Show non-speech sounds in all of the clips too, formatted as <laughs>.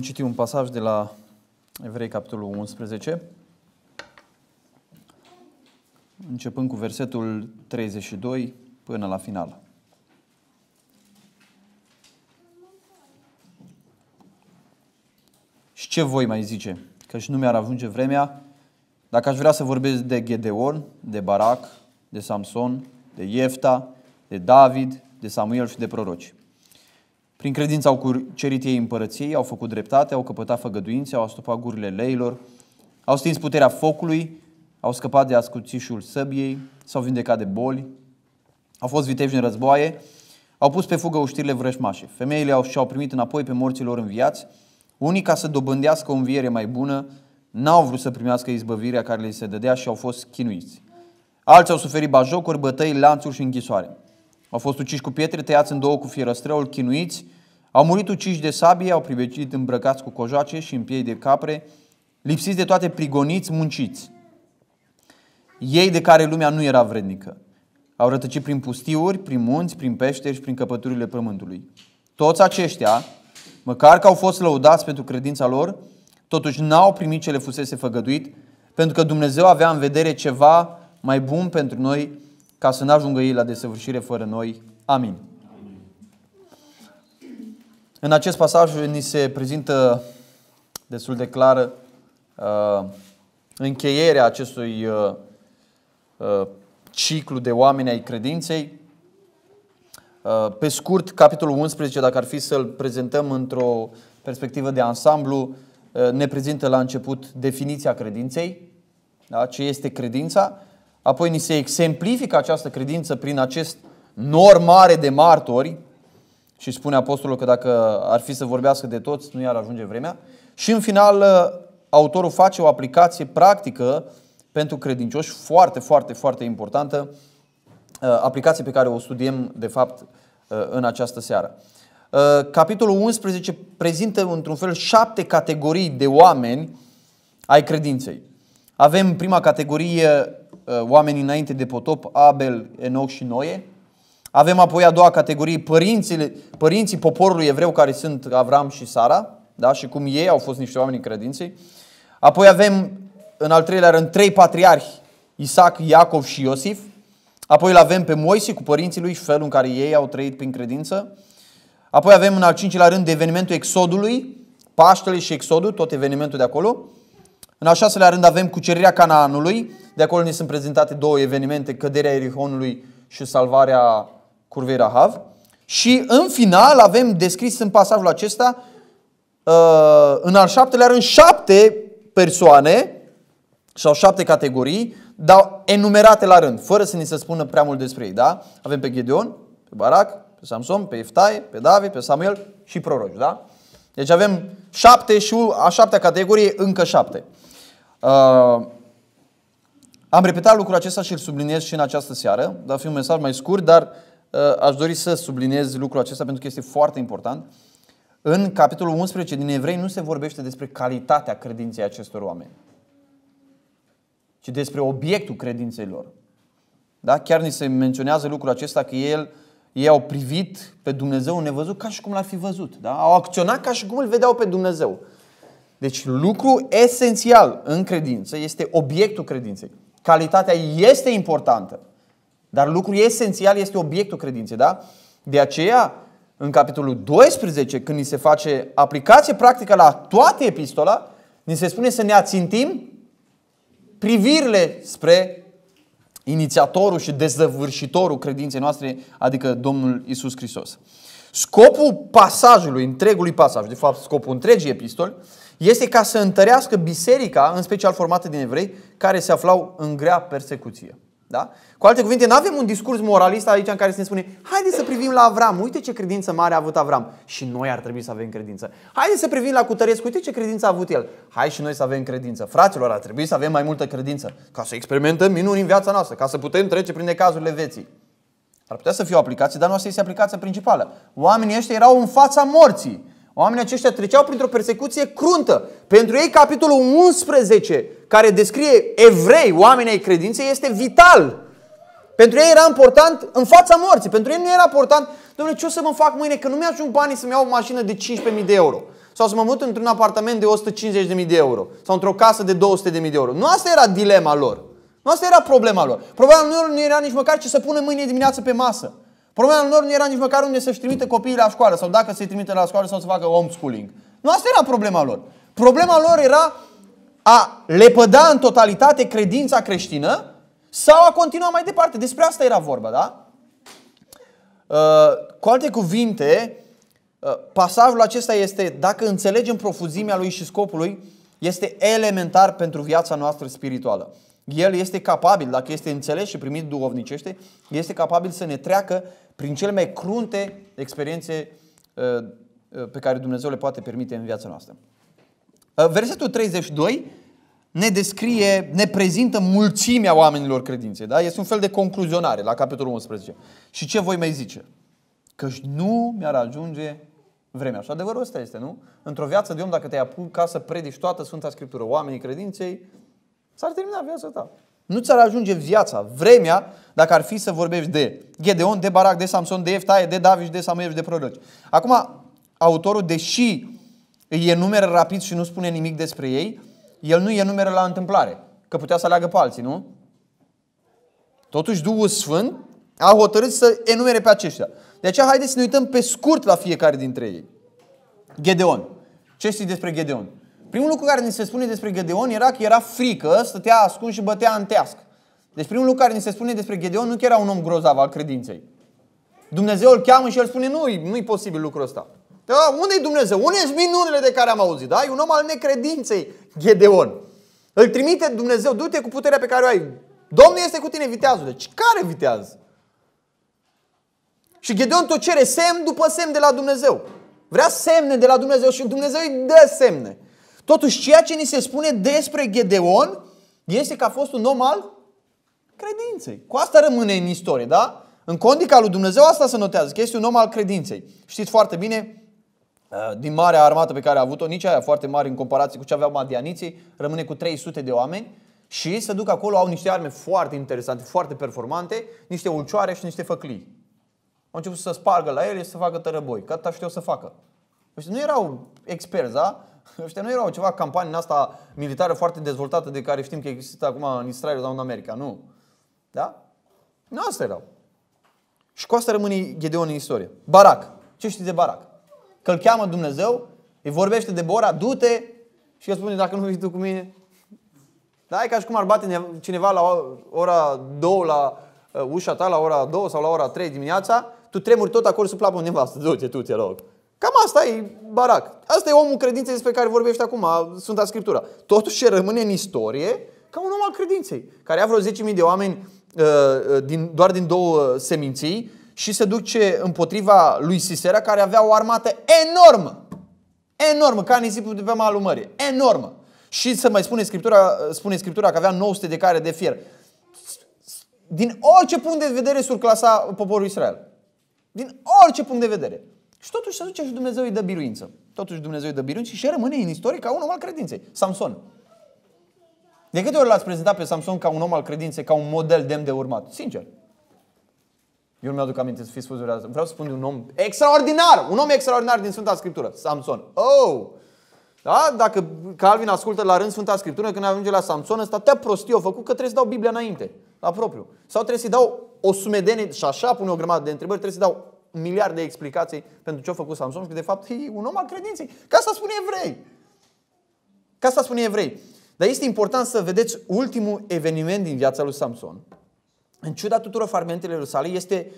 Vom citi un pasaj de la Evrei, capitolul 11, începând cu versetul 32 până la final. Și ce voi mai zice? Că și nu mi-ar ajunge vremea dacă aș vrea să vorbesc de Gedeon, de Barak, de Samson, de Iefta, de David, de Samuel și de proroci. Prin credință au cerit ei împărăției, au făcut dreptate, au căpătat făgăduințe, au astupat gurile leilor, au stins puterea focului, au scăpat de ascuțișul săbiei, s-au vindecat de boli, au fost viteji în războaie, au pus pe fugă uștirile vrășmașe. Femeile au, și-au primit înapoi pe morților viață, Unii, ca să dobândească o înviere mai bună, n-au vrut să primească izbăvirea care le se dădea și au fost chinuiți. Alții au suferit bajocuri, bătăi, lanțuri și închisoare. Au fost uciși cu pietre, tăiați în două cu fierăstrăul, chinuiți, au murit uciși de sabie, au privecit îmbrăcați cu cojoace și în piei de capre, lipsiți de toate prigoniți, munciți. Ei de care lumea nu era vrednică. Au rătăcit prin pustiuri, prin munți, prin peșteri și prin căpăturile pământului. Toți aceștia, măcar că au fost lăudați pentru credința lor, totuși n-au primit ce le fusese făgăduit, pentru că Dumnezeu avea în vedere ceva mai bun pentru noi, ca să nu ajungă ei la desăvârșire fără noi. Amin. În acest pasaj ni se prezintă destul de clar uh, încheierea acestui uh, uh, ciclu de oameni ai credinței. Uh, pe scurt, capitolul 11, dacă ar fi să-l prezentăm într-o perspectivă de ansamblu, uh, ne prezintă la început definiția credinței, da? ce este credința, apoi ni se exemplifică această credință prin acest nor mare de martori, și spune apostolul că dacă ar fi să vorbească de toți, nu i-ar ajunge vremea. Și în final, uh, autorul face o aplicație practică pentru credincioși foarte, foarte, foarte importantă, uh, aplicație pe care o studiem, de fapt, uh, în această seară. Capitolul 11 prezintă, într-un fel, șapte categorii de oameni ai credinței. Avem prima categorie oamenii înainte de potop, Abel, Enoch și Noe. Avem apoi a doua categorie, părinții, părinții poporului evreu care sunt Avram și Sara, da? și cum ei au fost niște oameni credinței. Apoi avem, în al treilea rând, trei patriarhi, Isaac, Iacov și Iosif. Apoi îl avem pe Moise cu părinții lui și felul în care ei au trăit prin credință. Apoi avem în al cincilea rând evenimentul Exodului, Paștele și Exodul, tot evenimentul de acolo. În al șaselea rând avem cucerirea Canaanului, de acolo ne sunt prezentate două evenimente, căderea Erihonului și salvarea curvei Rahav. Și în final avem descris în pasajul acesta, uh, în al șaptelea rând, șapte persoane sau șapte categorii, dar enumerate la rând, fără să ni se spună prea mult despre ei. Da? Avem pe Gedeon, pe Barak, pe Samson, pe Iftai, pe David, pe Samuel și proroci. Da? Deci avem șapte și a șaptea categorie, încă șapte. Uh, am repetat lucrul acesta și îl subliniez și în această seară, dar fi un mesaj mai scurt, dar uh, Uh, aș dori să subliniez lucrul acesta pentru că este foarte important. În capitolul 11 din Evrei nu se vorbește despre calitatea credinței acestor oameni, ci despre obiectul credinței lor. Da? Chiar ni se menționează lucrul acesta că el, ei au privit pe Dumnezeu nevăzut ca și cum l-ar fi văzut. Da? Au acționat ca și cum îl vedeau pe Dumnezeu. Deci lucru esențial în credință este obiectul credinței. Calitatea este importantă. Dar lucrul esențial este obiectul credinței, da? De aceea, în capitolul 12, când ni se face aplicație practică la toată epistola, ni se spune să ne ațintim privirile spre inițiatorul și dezăvârșitorul credinței noastre, adică Domnul Isus Hristos. Scopul pasajului, întregului pasaj, de fapt scopul întregii epistoli, este ca să întărească biserica, în special formată din evrei, care se aflau în grea persecuție. Da? Cu alte cuvinte, nu avem un discurs moralist aici în care se ne spune haideți să privim la Avram, uite ce credință mare a avut Avram și noi ar trebui să avem credință. Haideți să privim la Cutărescu, uite ce credință a avut el. Hai și noi să avem credință. Fraților, ar trebui să avem mai multă credință ca să experimentăm minuni în viața noastră, ca să putem trece prin necazurile vieții. Ar putea să fie o aplicație, dar nu asta este aplicația principală. Oamenii ăștia erau în fața morții. Oamenii aceștia treceau printr-o persecuție cruntă. Pentru ei, capitolul 11, care descrie evrei, oamenii ai credinței, este vital. Pentru ei era important în fața morții. Pentru ei nu era important, domnule, ce o să mă fac mâine, că nu mi-ajung banii să-mi iau o mașină de 15.000 de euro. Sau să mă mut într-un apartament de 150.000 de euro. Sau într-o casă de 200.000 de euro. Nu asta era dilema lor. Nu asta era problema lor. Problema lor nu era nici măcar ce să pună mâine dimineață pe masă. Problema lor nu era nici măcar unde să-și trimite copiii la școală sau dacă se trimite la școală sau să facă homeschooling. Nu asta era problema lor. Problema lor era a lepăda în totalitate credința creștină sau a continua mai departe. Despre asta era vorba, da? Uh, cu alte cuvinte, uh, pasajul acesta este, dacă înțelegem profuzimea lui și scopul lui, este elementar pentru viața noastră spirituală. El este capabil, dacă este înțeles și primit duhovnicește, este capabil să ne treacă prin cele mai crunte experiențe uh, uh, pe care Dumnezeu le poate permite în viața noastră. Uh, versetul 32 ne descrie, ne prezintă mulțimea oamenilor credinței. Da? Este un fel de concluzionare la capitolul 11. Și ce voi mai zice? Căci nu mi-ar ajunge vremea. Și adevărul ăsta este, nu? Într-o viață de om, dacă te apuci ca să predici toată Sfânta Scriptură oamenii credinței, S-ar termina viața ta. Nu ți-ar ajunge viața, vremea, dacă ar fi să vorbești de Gedeon, de Barac, de Samson, de Eftaie, de David, de Samuel și de proroci. Acum, autorul, deși îi enumeră rapid și nu spune nimic despre ei, el nu îi enumeră la întâmplare, că putea să aleagă pe alții, nu? Totuși, Duhul Sfânt a hotărât să enumere pe aceștia. De aceea, haideți să ne uităm pe scurt la fiecare dintre ei. Gedeon. Ce știi despre Gedeon? Primul lucru care ni se spune despre Gedeon era că era frică, stătea ascuns și bătea în teasc. Deci primul lucru care ni se spune despre Gedeon nu că era un om grozav al credinței. Dumnezeu îl cheamă și el spune, nu, nu e posibil lucrul ăsta. Da, unde e Dumnezeu? Unde sunt minunile de care am auzit? Da? E un om al necredinței, Gedeon. Îl trimite Dumnezeu, du-te cu puterea pe care o ai. Domnul este cu tine, viteazul. Deci, care viteaz? Și Gedeon tot cere semn după semn de la Dumnezeu. Vrea semne de la Dumnezeu și Dumnezeu îi dă semne. Totuși, ceea ce ni se spune despre Gedeon este că a fost un om al credinței. Cu asta rămâne în istorie, da? În condica lui Dumnezeu asta se notează, că este un om al credinței. Știți foarte bine, uh, din marea armată pe care a avut-o, nici aia foarte mare în comparație cu ce aveau madianiții, rămâne cu 300 de oameni și se duc acolo, au niște arme foarte interesante, foarte performante, niște ulcioare și niște făclii. Au început să spargă la ele și să facă tărăboi, că asta știu să facă. Deci nu erau experți, da? <laughs> Ăștia nu erau ceva campanie asta militară foarte dezvoltată de care știm că există acum în Israel sau în America. Nu. Da? Nu asta erau. Și cu asta rămâne Gedeon în istorie. Barac. Ce știți de Barac? Că îl cheamă Dumnezeu, îi vorbește de Bora, du-te și el spune, dacă nu vii tu cu mine, da, e ca și cum ar bate cineva la ora 2 la uh, ușa ta, la ora 2 sau la ora 3 dimineața, tu tremuri tot acolo sub plapă undeva, să du-te tu, te rog. Cam asta e Barac. Asta e omul credinței despre care vorbește acum Sfânta Scriptura. Totuși ce rămâne în istorie ca un om al credinței, care a vreo 10.000 de oameni uh, uh, din, doar din două uh, seminții și se duce împotriva lui Sisera, care avea o armată enormă, enormă, ca nisipul de pe malul mării, enormă. Și să mai spune Scriptura, uh, spune Scriptura că avea 900 de care de fier. Din orice punct de vedere surclasa poporul Israel. Din orice punct de vedere. Și totuși se duce și Dumnezeu îi dă biruință. Totuși Dumnezeu îi dă biruință și rămâne în istorie ca un om al credinței. Samson. De câte ori l-ați prezentat pe Samson ca un om al credinței, ca un model demn de urmat? Sincer. Eu nu mi-aduc aminte să fi spus vreodată. Vreau să spun de un om extraordinar, un om extraordinar din Sfânta Scriptură, Samson. Oh! Da? Dacă Calvin ascultă la rând Sfânta Scriptură, când ajunge la Samson, ăsta te prostie o făcut că trebuie să dau Biblia înainte, la propriu. Sau trebuie să-i dau o sumedenie, și așa pune o grămadă de întrebări, trebuie să dau miliarde de explicații pentru ce a făcut Samson și că de fapt e un om al credinței. Ca asta spune evrei. Ca asta spune evrei. Dar este important să vedeți ultimul eveniment din viața lui Samson. În ciuda tuturor farmentelor sale, este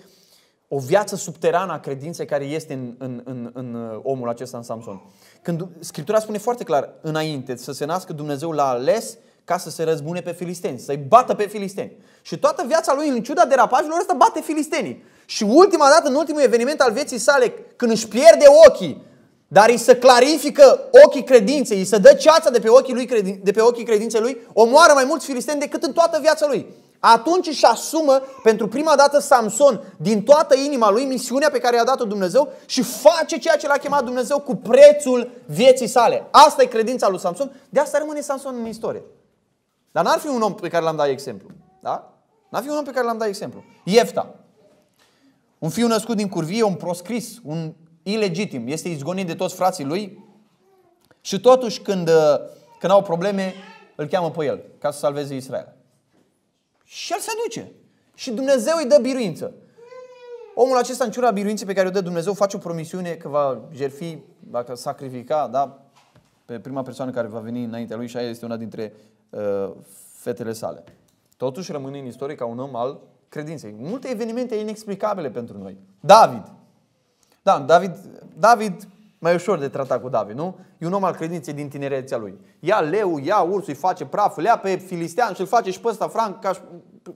o viață subterană a credinței care este în, în, în, în uh, omul acesta, în Samson. Când Scriptura spune foarte clar, înainte să se nască Dumnezeu l-a ales ca să se răzbune pe filisteni, să-i bată pe filisteni. Și toată viața lui, în ciuda derapajelor ăsta, bate filistenii. Și ultima dată, în ultimul eveniment al vieții sale, când își pierde ochii, dar îi se clarifică ochii credinței, îi se dă ceața de pe ochii, lui, de pe ochii credinței lui, omoară mai mulți filisteni decât în toată viața lui. Atunci își asumă pentru prima dată Samson din toată inima lui misiunea pe care i-a dat-o Dumnezeu și face ceea ce l-a chemat Dumnezeu cu prețul vieții sale. Asta e credința lui Samson, de asta rămâne Samson în istorie. Dar n-ar fi un om pe care l-am dat exemplu. Da? N-ar fi un om pe care l-am dat exemplu. Iefta. Un fiu născut din curvie, un proscris, un ilegitim, este izgonit de toți frații lui și totuși când, uh, când au probleme, îl cheamă pe el ca să salveze Israel. Și el se duce. Și Dumnezeu îi dă biruință. Omul acesta, în ciura biruinței pe care o dă Dumnezeu, face o promisiune că va jerfi, dacă sacrifica, da, pe prima persoană care va veni înaintea lui și aia este una dintre uh, fetele sale. Totuși rămâne în istorie ca un om al credinței. Multe evenimente inexplicabile pentru noi. David. Da, David, David mai ușor de tratat cu David, nu? E un om al credinței din tinerețea lui. Ia leu, ia ursul, îi face praf, ia pe filistean și îl face și pe ăsta franc ca și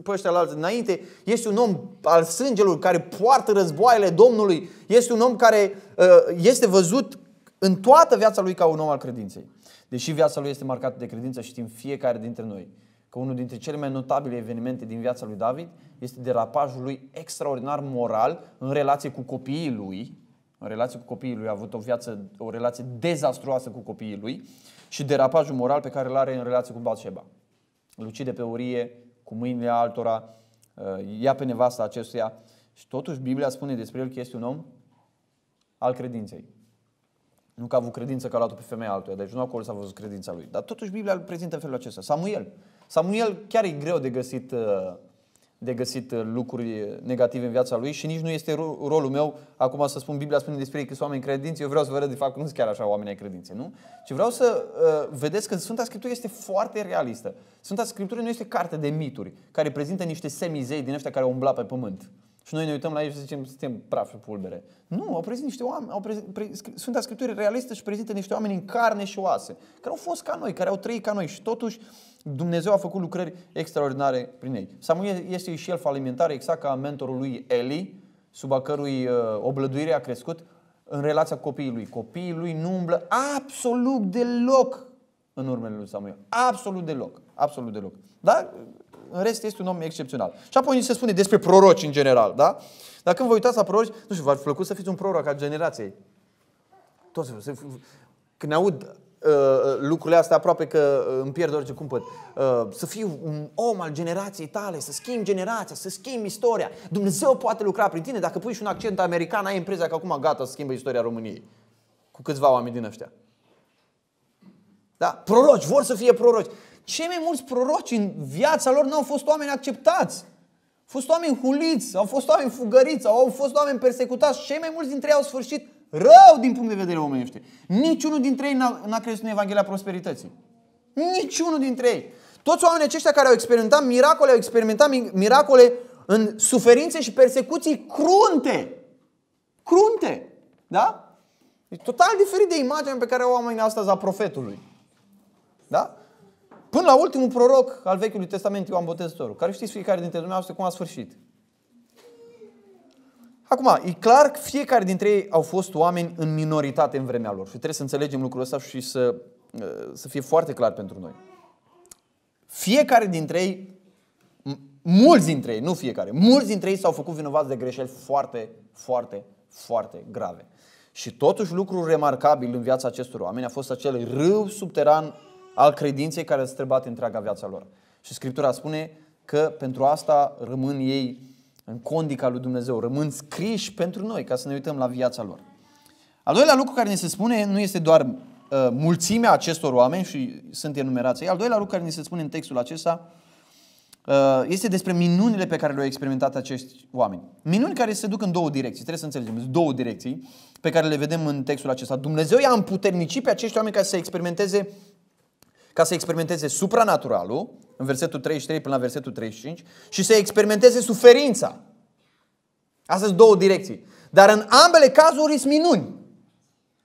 pe ăștia la alții înainte. Este un om al sângelui care poartă războaiele Domnului. Este un om care uh, este văzut în toată viața lui ca un om al credinței. Deși viața lui este marcată de credință, știm fiecare dintre noi că unul dintre cele mai notabile evenimente din viața lui David este derapajul lui extraordinar moral în relație cu copiii lui. În relație cu copiii lui a avut o, viață, o relație dezastruoasă cu copiii lui și derapajul moral pe care îl are în relație cu Bathsheba. Îl ucide pe Urie cu mâinile altora, uh, ia pe nevasta acestuia și totuși Biblia spune despre el că este un om al credinței. Nu că a avut credință că a luat-o pe femeia altuia, deci nu acolo s-a văzut credința lui. Dar totuși Biblia îl prezintă în felul acesta. Samuel, Samuel chiar e greu de găsit, uh, de găsit uh, lucruri negative în viața lui și nici nu este rolul meu acum să spun, Biblia spune despre ei că sunt oameni credinți, eu vreau să vă arăt de fapt că nu sunt chiar așa oameni ai credinței, nu? Ci vreau să uh, vedeți că Sfânta Scriptură este foarte realistă. Sfânta Scriptură nu este carte de mituri care prezintă niște semizei din ăștia care au umblat pe pământ. Uh, și noi ne uităm la ei și zicem, suntem praf și pulbere. Nu, au prezintat niște oameni, au prezint, pre, Sfânta Scriptură realistă și prezintă niște oameni în carne și oase, care au fost ca noi, care au trăit ca noi și totuși Dumnezeu a făcut lucrări extraordinare prin ei. Samuel este și el falimentar, exact ca mentorul lui Eli, sub a cărui uh, oblăduire a crescut, în relația copiii lui. Copiii lui nu umblă absolut deloc în urmele lui Samuel. Absolut deloc. Absolut deloc. Dar în rest este un om excepțional. Și apoi se spune despre proroci în general, da? Dar când vă uitați la proroci, nu știu, v-ar plăcut să fiți un proroc al generației. Toți, când aud uh, lucrurile astea, aproape că uh, îmi pierd orice cumpăt. Uh, să fiu un om al generației tale, să schimbi generația, să schimbi istoria. Dumnezeu poate lucra prin tine. Dacă pui și un accent american, ai impresia că acum gata să schimbă istoria României. Cu câțiva oameni din ăștia. Da? Proroci, vor să fie proroci. Cei mai mulți proroci în viața lor nu au fost oameni acceptați. Au fost oameni huliți, au fost oameni fugăriți, au fost oameni persecutați. Cei mai mulți dintre ei au sfârșit rău din punct de vedere omenește. Niciunul dintre ei n-a, crezut în Evanghelia Prosperității. Niciunul dintre ei. Toți oamenii aceștia care au experimentat miracole, au experimentat miracole în suferințe și persecuții crunte. Crunte. Da? E deci total diferit de imaginea pe care o oamenii astăzi a profetului. Da? Până la ultimul proroc al Vechiului Testament, Ioan Botezătorul, care știți fiecare dintre dumneavoastră cum a sfârșit. Acum, e clar că fiecare dintre ei au fost oameni în minoritate în vremea lor și trebuie să înțelegem lucrul ăsta și să, uh, să fie foarte clar pentru noi. Fiecare dintre ei, mulți dintre ei, nu fiecare, mulți dintre ei s-au făcut vinovați de greșeli foarte, foarte, foarte grave. Și totuși lucrul remarcabil în viața acestor oameni a fost acel râu subteran al credinței care îți străbate întreaga viața lor. Și Scriptura spune că pentru asta rămân ei în condica lui Dumnezeu, rămân scriși pentru noi, ca să ne uităm la viața lor. Al doilea lucru care ne se spune nu este doar uh, mulțimea acestor oameni și sunt enumerați ei, al doilea lucru care ne se spune în textul acesta uh, este despre minunile pe care le-au experimentat acești oameni. Minuni care se duc în două direcții, trebuie să înțelegem, două direcții pe care le vedem în textul acesta. Dumnezeu i-a împuternicit pe acești oameni ca să experimenteze ca să experimenteze supranaturalul, în versetul 33 până la versetul 35, și să experimenteze suferința. Astea sunt două direcții. Dar în ambele cazuri sunt minuni.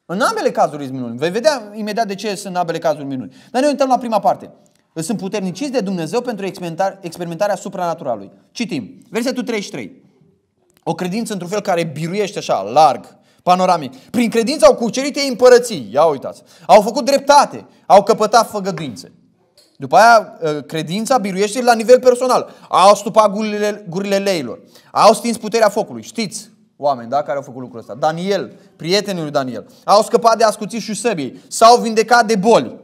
În ambele cazuri sunt minuni. Vei vedea imediat de ce sunt în ambele cazuri minuni. Dar ne uităm la prima parte. Sunt puterniciți de Dumnezeu pentru experimentarea supranaturalului. Citim. Versetul 33. O credință într-un fel care biruiește așa, larg, panoramic. Prin credință au cucerit ei împărății, ia uitați. Au făcut dreptate, au căpătat făgăduințe. După aia, ă, credința biruiește la nivel personal. Au stupat gurile, gurile leilor, au stins puterea focului. Știți oameni da, care au făcut lucrul ăsta. Daniel, prietenul lui Daniel. Au scăpat de ascuțit și săbii, s-au vindecat de boli.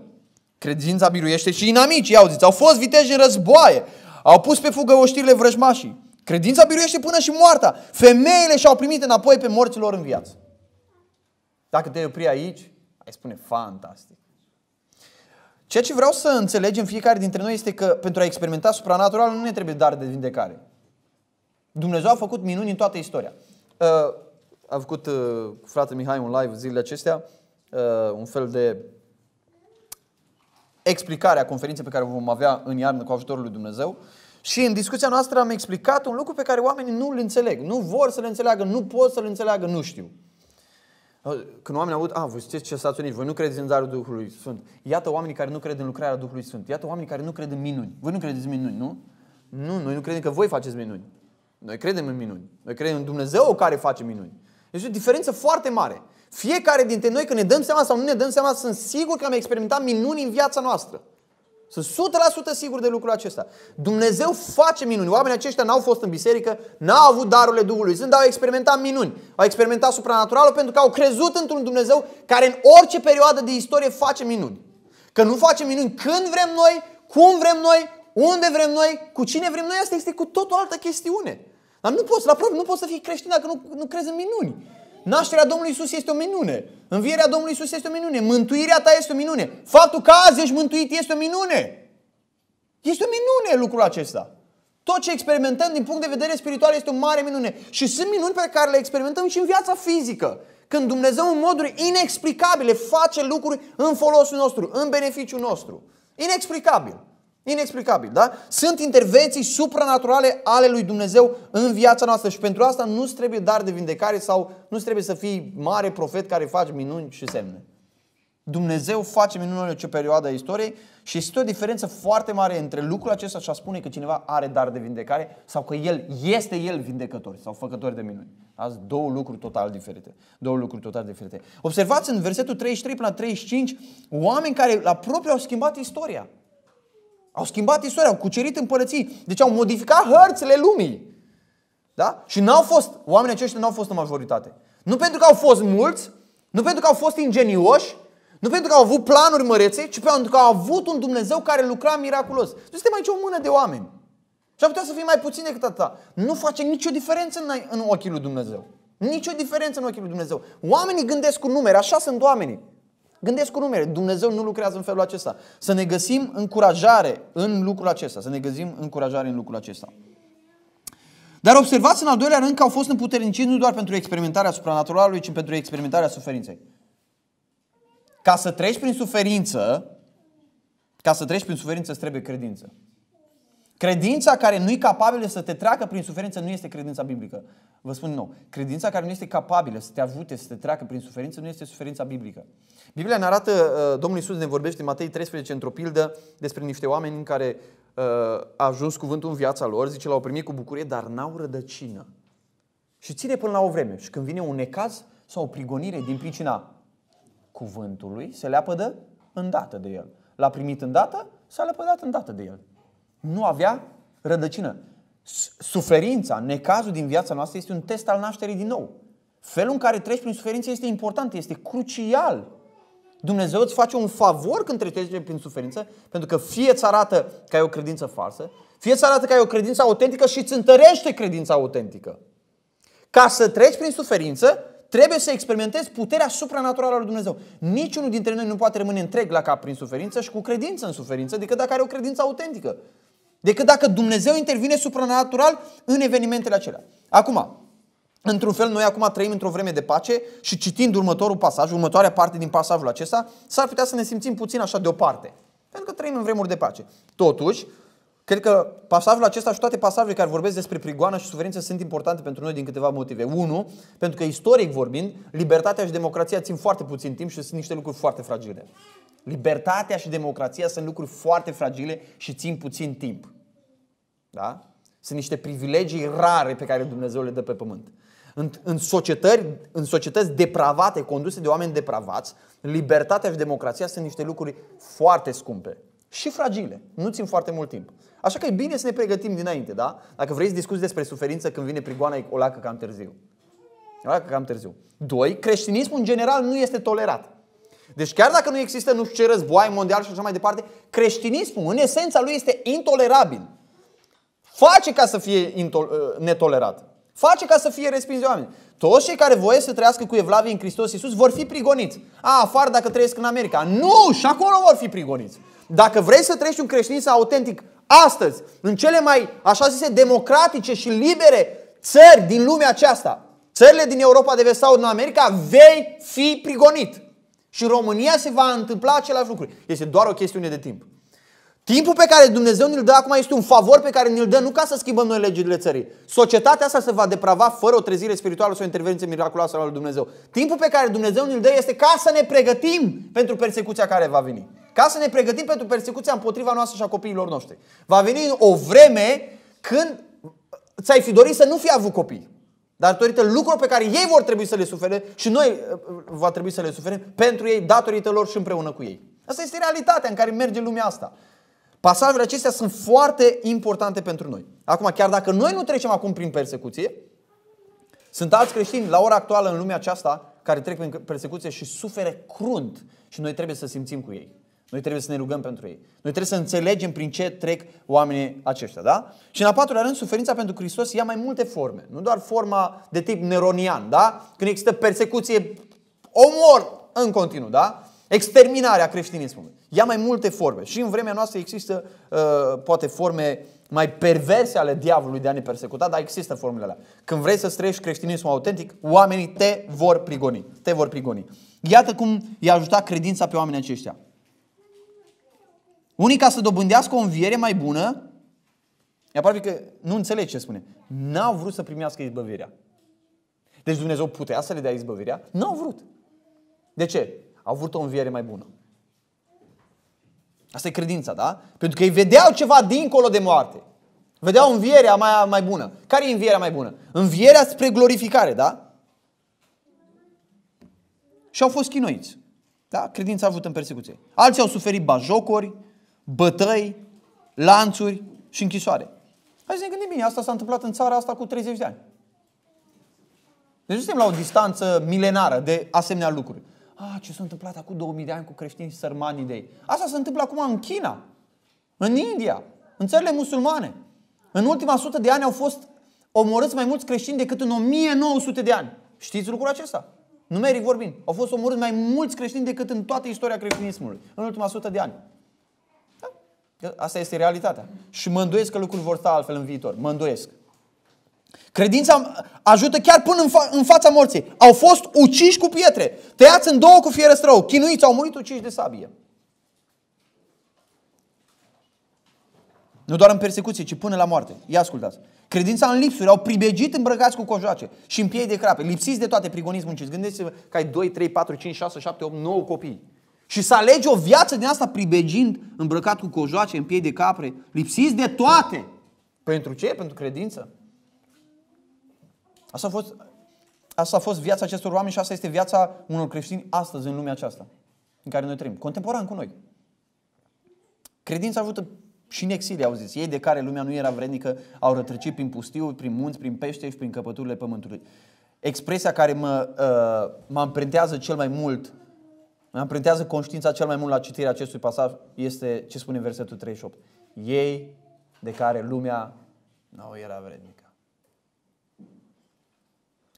Credința biruiește și inamicii, Ia uitați. au fost viteji în războaie, au pus pe fugă oștirile vrăjmașii. Credința biruiește până și moarta. Femeile și-au primit înapoi pe morților în viață. Dacă te opri aici, ai spune fantastic. Ceea ce vreau să înțelegem fiecare dintre noi este că pentru a experimenta supranatural nu ne trebuie dar de vindecare. Dumnezeu a făcut minuni în toată istoria. Uh, a făcut uh, frate Mihai un live zilele acestea, uh, un fel de explicare a conferinței pe care o vom avea în iarnă cu ajutorul lui Dumnezeu. Și în discuția noastră am explicat un lucru pe care oamenii nu îl înțeleg, nu vor să-l înțeleagă, nu pot să-l înțeleagă, nu știu. Când oamenii aud, a, ah, voi sunteți cesațoniști, voi nu credeți în darul Duhului Sfânt. Iată oamenii care nu cred în lucrarea Duhului Sfânt. Iată oamenii care nu cred în minuni. Voi nu credeți în minuni, nu? Nu, noi nu credem că voi faceți minuni. Noi credem în minuni. Noi credem în Dumnezeu care face minuni. Este deci o diferență foarte mare. Fiecare dintre noi, când ne dăm seama sau nu ne dăm seama, sunt sigur că am experimentat minuni în viața noastră. Sunt 100% sigur de lucrul acesta. Dumnezeu face minuni. Oamenii aceștia n-au fost în biserică, n-au avut darurile Duhului Sfânt, dar au experimentat minuni. Au experimentat supranaturalul pentru că au crezut într-un Dumnezeu care în orice perioadă de istorie face minuni. Că nu face minuni când vrem noi, cum vrem noi, unde vrem noi, cu cine vrem noi, asta este cu tot o altă chestiune. Dar nu poți, la propriu, nu poți să fii creștin dacă nu, nu crezi în minuni. Nașterea Domnului Isus este o minune. Învierea Domnului Isus este o minune. Mântuirea ta este o minune. Faptul că azi ești mântuit este o minune. Este o minune lucrul acesta. Tot ce experimentăm din punct de vedere spiritual este o mare minune. Și sunt minuni pe care le experimentăm și în viața fizică. Când Dumnezeu în moduri inexplicabile face lucruri în folosul nostru, în beneficiul nostru. Inexplicabil. Inexplicabil, da? Sunt intervenții supranaturale ale lui Dumnezeu în viața noastră și pentru asta nu trebuie dar de vindecare sau nu trebuie să fii mare profet care faci minuni și semne. Dumnezeu face minunile ce perioadă a istoriei și este o diferență foarte mare între lucrul acesta și a spune că cineva are dar de vindecare sau că el este el vindecător sau făcător de minuni. Azi două lucruri total diferite. Două lucruri total diferite. Observați în versetul 33 până la 35 oameni care la propriu au schimbat istoria. Au schimbat istoria, au cucerit împărății, deci au modificat hărțile lumii. Da? Și n-au fost, oamenii aceștia n-au fost în majoritate. Nu pentru că au fost mulți, nu pentru că au fost ingenioși, nu pentru că au avut planuri mărețe, ci pentru că au avut un Dumnezeu care lucra miraculos. Nu deci suntem aici o mână de oameni. Și ar putea să fie mai puțin decât atâta. Nu face nicio diferență în, în ochii lui Dumnezeu. Nicio diferență în ochii lui Dumnezeu. Oamenii gândesc cu numere, așa sunt oamenii. Gândesc cu numere, Dumnezeu nu lucrează în felul acesta. Să ne găsim încurajare în lucrul acesta, să ne găsim încurajare în lucrul acesta. Dar observați în al doilea rând că au fost împuterniciți nu doar pentru experimentarea supranaturalului, ci pentru experimentarea suferinței. Ca să treci prin suferință, ca să treci prin suferință îți trebuie credință. Credința care nu e capabilă să te treacă prin suferință nu este credința biblică. Vă spun nou, credința care nu este capabilă să te ajute să te treacă prin suferință nu este suferința biblică. Biblia ne arată, uh, Domnul Isus ne vorbește în Matei 13 într-o pildă despre niște oameni în care uh, a ajuns cuvântul în viața lor, zice, l-au primit cu bucurie, dar n-au rădăcină. Și ține până la o vreme. Și când vine un necaz sau o prigonire din pricina cuvântului, se leapădă îndată de el. L-a primit îndată, s-a lepădat îndată de el nu avea rădăcină. Suferința, necazul din viața noastră este un test al nașterii din nou. Felul în care treci prin suferință este important, este crucial. Dumnezeu îți face un favor când treci prin suferință, pentru că fie îți arată că ai o credință falsă, fie îți arată că ai o credință autentică și îți întărește credința autentică. Ca să treci prin suferință, trebuie să experimentezi puterea supranaturală a lui Dumnezeu. Niciunul dintre noi nu poate rămâne întreg la cap prin suferință și cu credință în suferință decât dacă are o credință autentică decât dacă Dumnezeu intervine supranatural în evenimentele acelea. Acum, Într-un fel, noi acum trăim într-o vreme de pace și citind următorul pasaj, următoarea parte din pasajul acesta, s-ar putea să ne simțim puțin așa deoparte. Pentru că trăim în vremuri de pace. Totuși, Cred că pasajul acesta și toate pasajele care vorbesc despre prigoană și suferință sunt importante pentru noi din câteva motive. Unu, pentru că istoric vorbind, libertatea și democrația țin foarte puțin timp și sunt niște lucruri foarte fragile. Libertatea și democrația sunt lucruri foarte fragile și țin puțin timp. Da? Sunt niște privilegii rare pe care Dumnezeu le dă pe pământ. În, în, societări, în societăți depravate, conduse de oameni depravați, libertatea și democrația sunt niște lucruri foarte scumpe și fragile. Nu țin foarte mult timp. Așa că e bine să ne pregătim dinainte, da? Dacă vrei să discuți despre suferință când vine prigoana, e o lacă cam târziu. O lacă cam târziu. Doi, creștinismul în general nu este tolerat. Deci chiar dacă nu există nu știu ce război mondial și așa mai departe, creștinismul în esența lui este intolerabil. Face ca să fie ă, netolerat. Face ca să fie respins de oameni. Toți cei care voie să trăiască cu Evlavie în Hristos Iisus vor fi prigoniți. A, afară dacă trăiesc în America. Nu! Și acolo vor fi prigoniți. Dacă vrei să trăiești un creștinism autentic astăzi, în cele mai, așa zise, democratice și libere țări din lumea aceasta, țările din Europa de vest sau din America, vei fi prigonit. Și în România se va întâmpla același lucru. Este doar o chestiune de timp. Timpul pe care Dumnezeu ne-l dă acum este un favor pe care ne-l dă nu ca să schimbăm noi legile țării. Societatea asta se va deprava fără o trezire spirituală sau o intervenție miraculoasă a lui Dumnezeu. Timpul pe care Dumnezeu ne-l dă este ca să ne pregătim pentru persecuția care va veni. Ca să ne pregătim pentru persecuția împotriva noastră și a copiilor noștri. Va veni o vreme când ți-ai fi dorit să nu fi avut copii. Datorită lucrurilor pe care ei vor trebui să le sufere și noi uh, va trebui să le suferim pentru ei, datorită lor și împreună cu ei. Asta este realitatea în care merge lumea asta. Pasajele acestea sunt foarte importante pentru noi. Acum, chiar dacă noi nu trecem acum prin persecuție, sunt alți creștini la ora actuală în lumea aceasta care trec prin persecuție și sufere crunt și noi trebuie să simțim cu ei. Noi trebuie să ne rugăm pentru ei. Noi trebuie să înțelegem prin ce trec oamenii aceștia, da? Și în a patrulea rând, suferința pentru Hristos ia mai multe forme. Nu doar forma de tip neronian, da? Când există persecuție, omor în continuu, da? Exterminarea creștinismului. Ia mai multe forme. Și în vremea noastră există uh, poate forme mai perverse ale diavolului de a ne persecuta, dar există formele alea. Când vrei să străiești creștinismul autentic, oamenii te vor prigoni. Te vor prigoni. Iată cum i-a ajutat credința pe oamenii aceștia. Unii ca să dobândească o înviere mai bună, e aproape că nu înțelegi ce spune, n-au vrut să primească izbăvirea. Deci Dumnezeu putea să le dea izbăvirea? N-au vrut. De ce? au avut o înviere mai bună. Asta e credința, da? Pentru că ei vedeau ceva dincolo de moarte. Vedeau învierea mai, mai bună. Care e învierea mai bună? Învierea spre glorificare, da? Și au fost chinuiți. Da? Credința a avut în persecuție. Alții au suferit bajocori, bătăi, lanțuri și închisoare. Hai să ne gândim bine, asta s-a întâmplat în țara asta cu 30 de ani. Deci nu suntem la o distanță milenară de asemenea lucruri a, ah, ce s-a întâmplat acum 2000 de ani cu creștinii sărmani de ei. Asta se întâmplă acum în China, în India, în țările musulmane. În ultima sută de ani au fost omorâți mai mulți creștini decât în 1900 de ani. Știți lucrul acesta? Numeric vorbind, au fost omorâți mai mulți creștini decât în toată istoria creștinismului, în ultima sută de ani. Da? Asta este realitatea. Și mă îndoiesc că lucrurile vor sta altfel în viitor. Mă îndoiesc. Credința ajută chiar până în, fa- în fața morții. Au fost uciși cu pietre, tăiați în două cu fierăstrău, chinuiți, au murit uciși de sabie. Nu doar în persecuție, ci până la moarte. Ia ascultați. Credința în lipsuri, au pribegit îmbrăcați cu cojoace și în piei de crape, lipsiți de toate, prigoniți munciți. Gândiți-vă că ai 2, 3, 4, 5, 6, 7, 8, 9 copii. Și să alegi o viață din asta pribegind, îmbrăcat cu cojoace, în piei de capre, lipsiți de toate. Pentru ce? Pentru credință. Asta a fost, asta a fost viața acestor oameni și asta este viața unor creștini astăzi în lumea aceasta în care noi trăim, contemporan cu noi. Credința avută și în exil, au zis. Ei de care lumea nu era vrednică au rătrăcit prin pustiu, prin munți, prin pește și prin căpăturile pământului. Expresia care mă, uh, mă împrintează cel mai mult, mă împrintează conștiința cel mai mult la citirea acestui pasaj este ce spune versetul 38. Ei de care lumea nu era vrednică.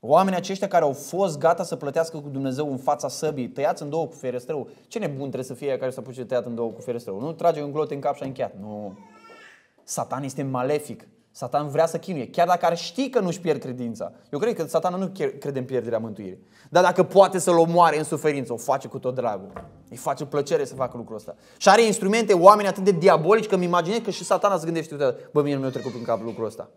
Oamenii aceștia care au fost gata să plătească cu Dumnezeu în fața săbii, tăiați în două cu ferestrău, ce nebun trebuie să fie care să puce tăiat în două cu ferestrău? Nu trage un glot în cap și a încheiat. Nu. Satan este malefic. Satan vrea să chinuie, chiar dacă ar ști că nu-și pierd credința. Eu cred că Satan nu crede în pierderea mântuirii. Dar dacă poate să-l omoare în suferință, o face cu tot dragul. Îi face plăcere să facă lucrul ăsta. Și are instrumente, oameni atât de diabolici, că îmi imaginez că și Satan se gândește, bă, mie nu mi-a trecut prin cap lucrul ăsta.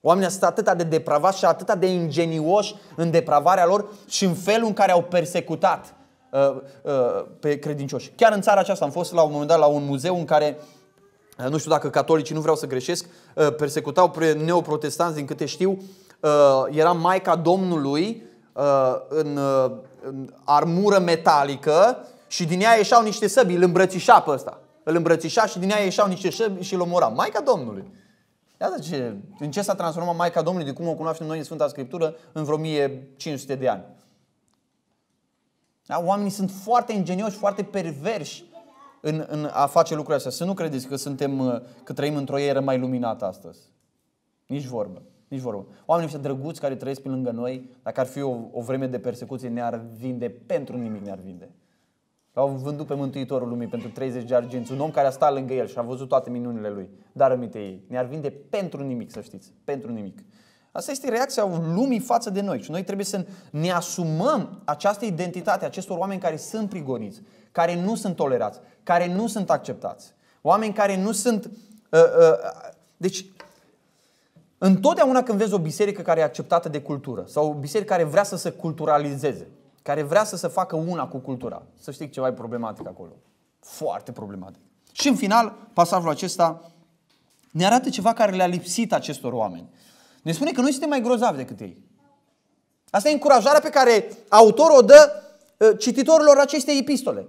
Oamenii sunt atâta de depravați și atâta de ingenioși în depravarea lor și în felul în care au persecutat uh, uh, pe credincioși. Chiar în țara aceasta am fost la un moment dat la un muzeu în care uh, nu știu dacă catolicii, nu vreau să greșesc, uh, persecutau pre- neoprotestanți, din câte știu, uh, era Maica Domnului uh, în, uh, în armură metalică și din ea ieșeau niște săbi, îl îmbrățișa pe ăsta. Îl îmbrățișa și din ea ieșeau niște săbi și îl omora. Maica Domnului. Iată ce, în ce s-a transformat Maica Domnului, de cum o cunoaștem noi în Sfânta Scriptură, în vreo 1500 de ani. Da? Oamenii sunt foarte ingenioși, foarte perverși în, în a face lucrurile astea. Să nu credeți că, suntem, uh, că trăim într-o eră mai luminată astăzi. Nici vorbă. Nici vorbă. Oamenii ăștia drăguți care trăiesc pe lângă noi, dacă ar fi o, o vreme de persecuție, ne-ar vinde pentru nimic, ne-ar vinde. L-au vândut pe Mântuitorul Lumii pentru 30 de arginți, un om care a stat lângă el și a văzut toate minunile lui. Dar rămite ei, ne-ar vinde pentru nimic, să știți, pentru nimic. Asta este reacția lumii față de noi și noi trebuie să ne asumăm această identitate acestor oameni care sunt prigoniți, care nu sunt tolerați, care nu sunt acceptați, oameni care nu sunt... Uh, uh, deci, întotdeauna când vezi o biserică care e acceptată de cultură sau o biserică care vrea să se culturalizeze, care vrea să se facă una cu cultura. Să știi ceva e problematic acolo. Foarte problematic. Și în final, pasajul acesta ne arată ceva care le-a lipsit acestor oameni. Ne spune că noi suntem mai grozavi decât ei. Asta e încurajarea pe care autorul o dă ă, cititorilor acestei epistole.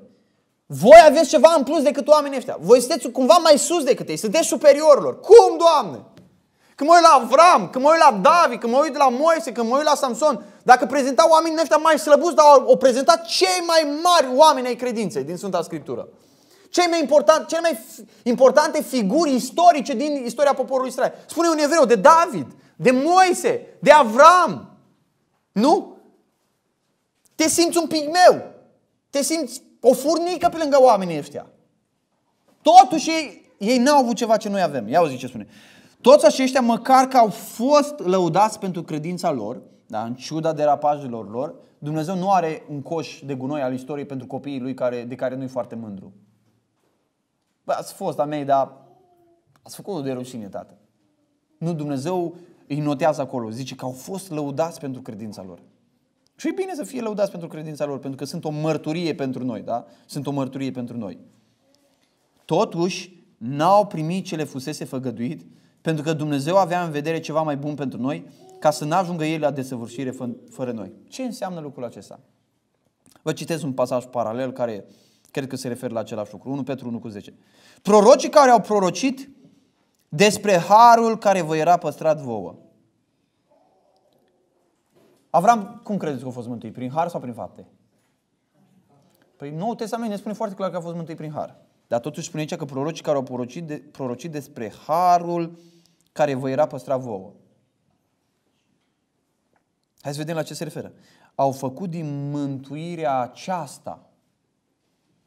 Voi aveți ceva în plus decât oamenii ăștia. Voi sunteți cumva mai sus decât ei, sunteți superiorilor. Cum, Doamne? Când mă uit la Avram, când mă uit la David, când mă uit la Moise, când mă uit la Samson, dacă prezentau oameni ăștia mai slăbuți, dar au prezentat cei mai mari oameni ai credinței din Sfânta Scriptură. Cei mai, important, cele mai importante figuri istorice din istoria poporului Israel. Spune un evreu de David, de Moise, de Avram. Nu? Te simți un pigmeu. Te simți o furnică pe lângă oamenii ăștia. Totuși ei, ei n-au avut ceva ce noi avem. Ia o zice spune. Toți aceștia, măcar că au fost lăudați pentru credința lor, da, în ciuda derapajelor lor, Dumnezeu nu are un coș de gunoi al istoriei pentru copiii lui care, de care nu-i foarte mândru. Bă, ați fost a mei, dar ați făcut-o de rușine, tată. Nu, Dumnezeu îi notează acolo, zice că au fost lăudați pentru credința lor. Și e bine să fie lăudați pentru credința lor, pentru că sunt o mărturie pentru noi, da? Sunt o mărturie pentru noi. Totuși, n-au primit ce le fusese făgăduit, pentru că Dumnezeu avea în vedere ceva mai bun pentru noi, ca să nu ajungă el la desăvârșire fără noi. Ce înseamnă lucrul acesta? Vă citesc un pasaj paralel care cred că se referă la același lucru, 1 Petru 1 cu 10. Prorocii care au prorocit despre harul care vă era păstrat vouă. Avram, cum credeți că a fost mântuit? Prin har sau prin fapte? Păi Noul Testament ne spune foarte clar că a fost mântuit prin har. Dar totuși spune aici că prorocii care au prorocit, de, prorocit despre harul care vă era păstrat vouă. Hai să vedem la ce se referă. Au făcut din mântuirea aceasta.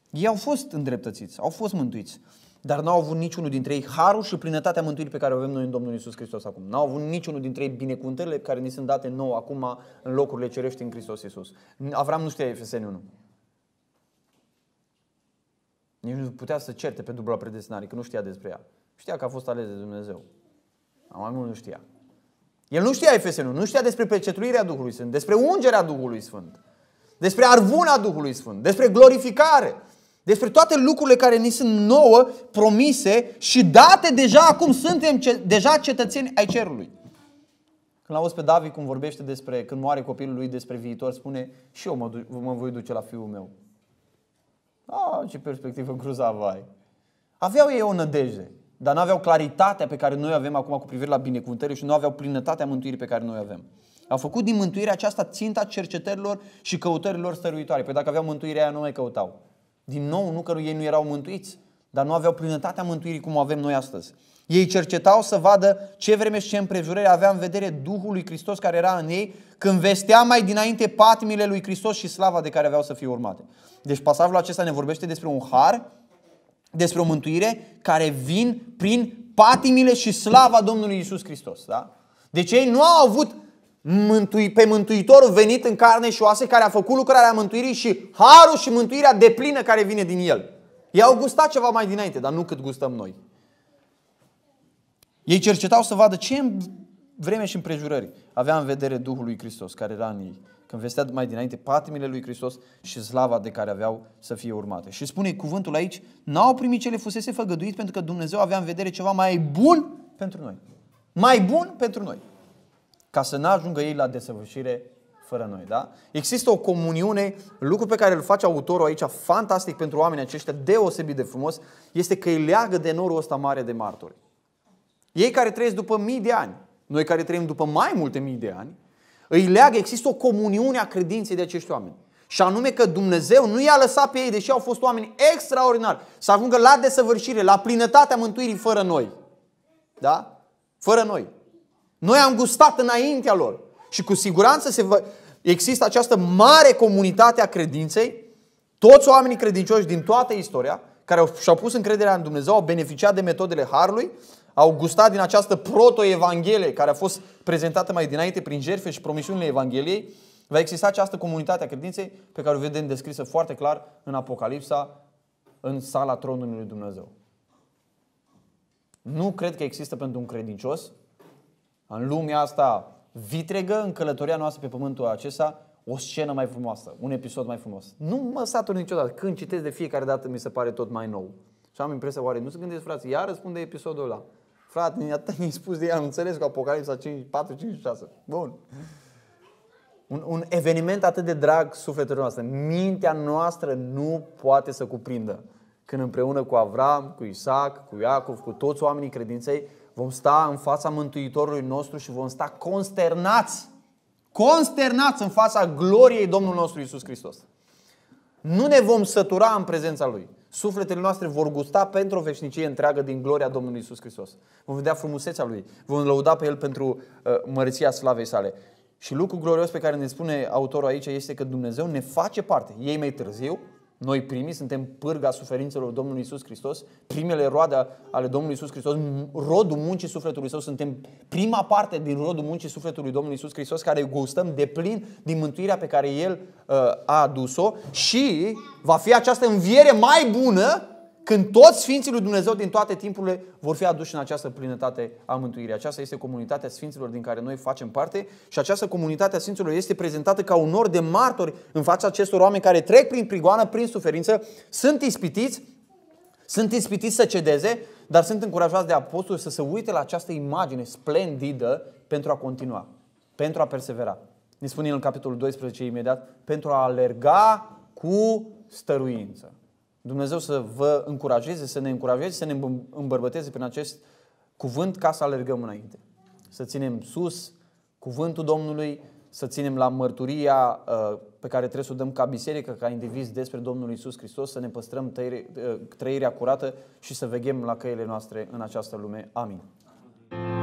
Ei au fost îndreptățiți, au fost mântuiți, dar n-au avut niciunul dintre ei harul și plinătatea mântuirii pe care o avem noi în Domnul Isus Hristos acum. N-au avut niciunul dintre ei binecuvântările care ni sunt date nouă acum în locurile cerești în Hristos Isus. Avram nu știa Efeseni 1. Nici nu putea să certe pe dubla predestinare, că nu știa despre ea. Știa că a fost ales de Dumnezeu. Dar mai mult nu știa. El nu știa Efesenul, nu știa despre precetruirea Duhului Sfânt, despre ungerea Duhului Sfânt, despre arvuna Duhului Sfânt, despre glorificare, despre toate lucrurile care ni sunt nouă, promise și date deja acum, suntem ce, deja cetățeni ai cerului. Când auzi pe David cum vorbește despre, când moare copilul lui despre viitor, spune și eu mă, mă voi duce la fiul meu. A, ce perspectivă grozavă ai. Aveau ei o nădejde, dar nu aveau claritatea pe care noi avem acum cu privire la binecuvântări și nu aveau plinătatea mântuirii pe care noi avem. Au făcut din mântuirea aceasta ținta cercetărilor și căutărilor stăruitoare. Păi dacă aveau mântuirea aia, nu mai căutau. Din nou, nu că ei nu erau mântuiți, dar nu aveau plinătatea mântuirii cum o avem noi astăzi. Ei cercetau să vadă ce vreme și ce împrejurări avea în vedere Duhul lui Hristos care era în ei, când vestea mai dinainte patimile lui Hristos și slava de care aveau să fie urmate. Deci pasajul acesta ne vorbește despre un har, despre o mântuire care vin prin patimile și slava Domnului Isus Hristos. Da? Deci ei nu au avut mântui, pe Mântuitorul venit în carne și oase care a făcut lucrarea mântuirii și harul și mântuirea deplină care vine din el. Ei au gustat ceva mai dinainte, dar nu cât gustăm noi. Ei cercetau să vadă ce vreme și împrejurări avea în vedere Duhul lui Hristos care era în ei. Când vestea mai dinainte patimile lui Hristos și slava de care aveau să fie urmate. Și spune cuvântul aici, n-au primit ce le fusese făgăduit pentru că Dumnezeu avea în vedere ceva mai bun pentru noi. Mai bun pentru noi. Ca să n-ajungă ei la desăvârșire fără noi. Da? Există o comuniune, lucru pe care îl face autorul aici, fantastic pentru oamenii aceștia, deosebit de frumos, este că îi leagă de norul ăsta mare de martori. Ei care trăiesc după mii de ani, noi care trăim după mai multe mii de ani, îi leagă, există o comuniune a credinței de acești oameni. Și anume că Dumnezeu nu i-a lăsat pe ei, deși au fost oameni extraordinari, să ajungă la desăvârșire, la plinătatea mântuirii fără noi. Da? Fără noi. Noi am gustat înaintea lor. Și cu siguranță se, vă, există această mare comunitate a credinței, toți oamenii credincioși din toată istoria, care și-au pus încrederea în Dumnezeu, au beneficiat de metodele Harului, au gustat din această proto-evanghelie care a fost prezentată mai dinainte prin jertfe și promisiunile Evangheliei, va exista această comunitate a credinței pe care o vedem descrisă foarte clar în Apocalipsa, în sala tronului lui Dumnezeu. Nu cred că există pentru un credincios în lumea asta vitregă în călătoria noastră pe pământul acesta o scenă mai frumoasă, un episod mai frumos. Nu mă satur niciodată. Când citesc de fiecare dată mi se pare tot mai nou. Și am impresia, oare nu se gândesc, frate, iar răspunde episodul ăla. Frate, ne mi-ai spus de ea, am înțeles cu Apocalipsa 5, 4, 5, 6. Bun. Un, un eveniment atât de drag sufletul noastră. Mintea noastră nu poate să cuprindă. Când împreună cu Avram, cu Isaac, cu Iacov, cu toți oamenii credinței, vom sta în fața Mântuitorului nostru și vom sta consternați, consternați în fața gloriei Domnului nostru Isus Hristos. Nu ne vom sătura în prezența Lui. Sufletele noastre vor gusta pentru o veșnicie întreagă din gloria Domnului Isus Hristos. Vom vedea frumusețea Lui, vom lăuda pe El pentru uh, măreția slavei sale. Și lucru glorios pe care ne spune autorul aici este că Dumnezeu ne face parte. Ei mai târziu, noi primi, suntem pârga suferințelor Domnului Isus Hristos, primele roade ale Domnului Isus Hristos, rodul muncii sufletului său, suntem prima parte din rodul muncii sufletului Domnului Isus Hristos, care gustăm de plin din mântuirea pe care El uh, a adus-o și va fi această înviere mai bună când toți Sfinții lui Dumnezeu din toate timpurile vor fi aduși în această plinătate a mântuirii. Aceasta este comunitatea Sfinților din care noi facem parte și această comunitate a Sfinților este prezentată ca un or de martori în fața acestor oameni care trec prin prigoană, prin suferință, sunt ispitiți, sunt ispitiți să cedeze, dar sunt încurajați de apostoli să se uite la această imagine splendidă pentru a continua, pentru a persevera. Ne spune în capitolul 12 imediat, pentru a alerga cu stăruință. Dumnezeu să vă încurajeze, să ne încurajeze, să ne îmbărbăteze prin acest cuvânt ca să alergăm înainte. Să ținem sus cuvântul Domnului, să ținem la mărturia uh, pe care trebuie să o dăm ca biserică, ca indivizi despre Domnul Isus Hristos, să ne păstrăm trăire, uh, trăirea curată și să veghem la căile noastre în această lume. Amin. Amin.